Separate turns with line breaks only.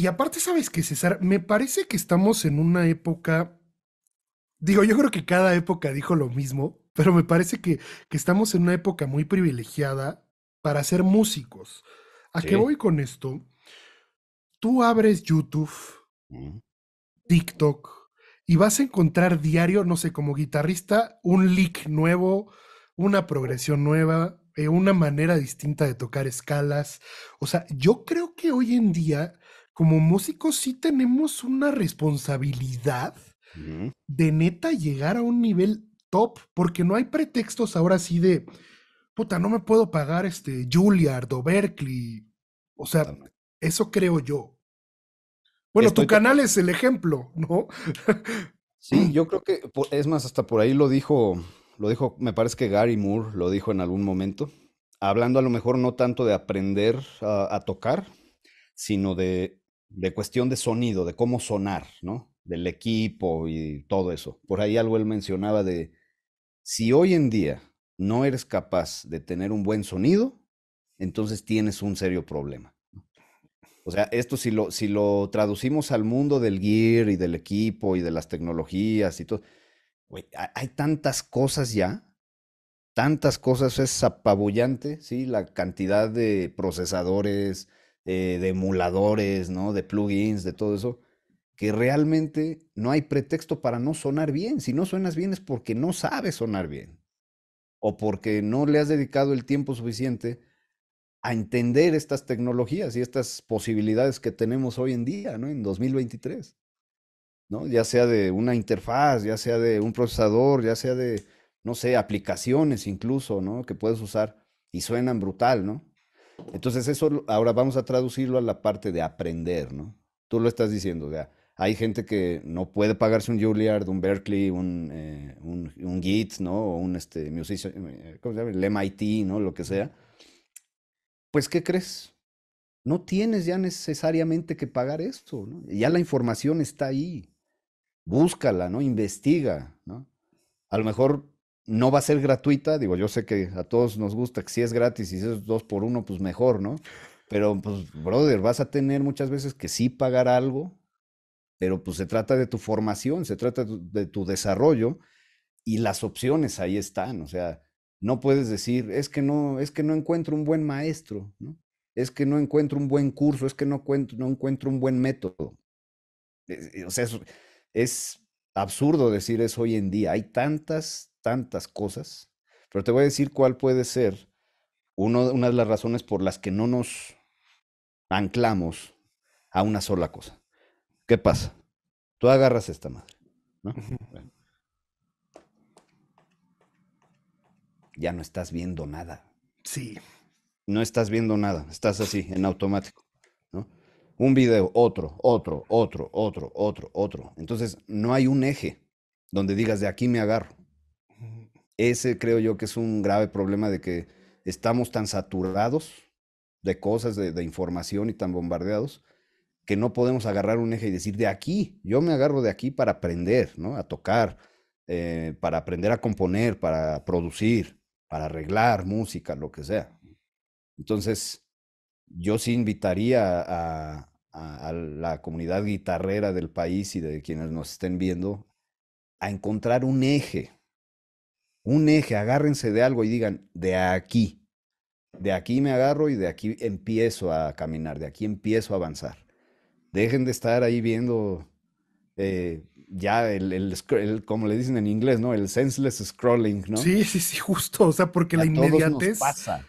Y aparte, ¿sabes qué, César? Me parece que estamos en una época, digo, yo creo que cada época dijo lo mismo, pero me parece que, estamos en una época muy privilegiada para ser músicos. ¿A que qué voy con esto? Tú abres YouTube, TikTok, y vas a encontrar diario, no sé, como guitarrista, un lick nuevo, una progresión nueva, eh, una manera distinta de tocar escalas. O sea, yo creo que hoy en día como músicos sí tenemos una responsabilidad de neta llegar a un nivel top, porque no hay pretextos ahora sí de, puta, no me puedo pagar este Juilliard o Berkeley. O sea, eso creo yo. Bueno, tu canal es el ejemplo, ¿no?
sí, yo creo que, es más, hasta por ahí lo dijo, lo dijo, me parece que Gary Moore lo dijo en algún momento, hablando a lo mejor no tanto de aprender a tocar, sino de de cuestión de sonido, de cómo sonar, ¿no? Del equipo y todo eso. Por ahí algo él mencionaba de, si hoy en día no eres capaz de tener un buen sonido, entonces tienes un serio problema. O sea, esto si lo, si lo traducimos al mundo del gear y del equipo y de las tecnologías y todo, hay tantas cosas ya, tantas cosas, es apabullante, ¿sí? La cantidad de procesadores, eh, de emuladores, ¿no? De plugins, de todo eso, que realmente no hay pretexto para no sonar bien. Si no suenas bien es porque no sabes sonar bien o porque no le has dedicado el tiempo suficiente a entender estas tecnologías y estas posibilidades que tenemos hoy en día, ¿no? En 2023, ¿no? Ya sea de una interfaz, ya sea de un procesador, ya sea de, no sé, aplicaciones incluso, ¿no? Que puedes usar y suenan brutal, ¿no? Entonces eso ahora vamos a traducirlo a la parte de aprender, ¿no? Tú lo estás diciendo, o sea, hay gente que no puede pagarse un Juilliard, un Berkeley, un, eh, un, un Git, ¿no? O un este, musician, eh, ¿cómo se llama? El MIT, ¿no? Lo que sea. Pues, ¿qué crees? No tienes ya necesariamente que pagar esto, ¿no? Ya la información está ahí. Búscala, ¿no? Investiga, ¿no? A lo mejor no va a ser gratuita. Digo, yo sé que a todos nos gusta que si es gratis y si es dos por uno, pues mejor, ¿no? Pero pues, brother, vas a tener muchas veces que sí pagar algo, pero pues se trata de tu formación, se trata de tu desarrollo y las opciones ahí están. O sea, no puedes decir, es que no, es que no encuentro un buen maestro, ¿no? Es que no encuentro un buen curso, es que no encuentro, no encuentro un buen método. o sea, es, es absurdo decir eso hoy en día. Hay tantas tantas cosas, pero te voy a decir cuál puede ser una de las razones por las que no nos anclamos a una sola cosa. ¿Qué pasa? Tú agarras esta madre, ¿no? Ya no estás viendo nada. Sí. No estás viendo nada, estás así, en automático, Un video, otro, otro, otro, otro, otro, otro. Entonces, no hay un eje donde digas, de aquí me agarro. Ese creo yo que es un grave problema de que estamos tan saturados de cosas, de, información y tan bombardeados que no podemos agarrar un eje y decir de aquí, yo me agarro de aquí para aprender, ¿no? A tocar, eh, para aprender a componer, para producir, para arreglar música, lo que sea. Entonces, yo sí invitaría a, a, la comunidad guitarrera del país y de quienes nos estén viendo a encontrar un eje, un eje, agárrense de algo y digan, de aquí, de aquí me agarro y de aquí empiezo a caminar, de aquí empiezo a avanzar. Dejen de estar ahí viendo eh, ya el, el, como le dicen en inglés, ¿no? El senseless scrolling, ¿no? Sí, sí, sí, justo, o sea, porque la inmediatez... pasa.